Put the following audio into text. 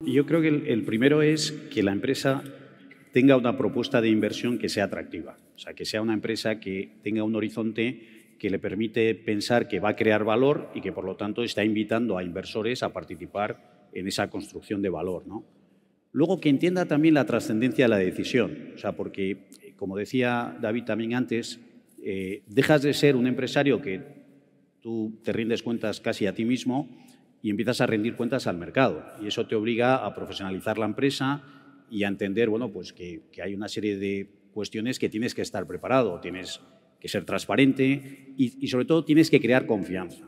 Yo creo que el, primero es que la empresa tenga una propuesta de inversión que sea atractiva, o sea, que sea una empresa que tenga un horizonte que le permite pensar que va a crear valor y que por lo tanto está invitando a inversores a participar en esa construcción de valor. ¿no? Luego que entienda también la trascendencia de la decisión, o sea, porque como decía David también antes, eh, dejas de ser un empresario que tú te rindes cuentas casi a ti mismo y empiezas a rendir cuentas al mercado. Y eso te obliga a profesionalizar la empresa y a entender bueno, pues que, hay una serie de cuestiones que tienes que estar preparado, tienes que ser transparente y sobre todo tienes que crear confianza.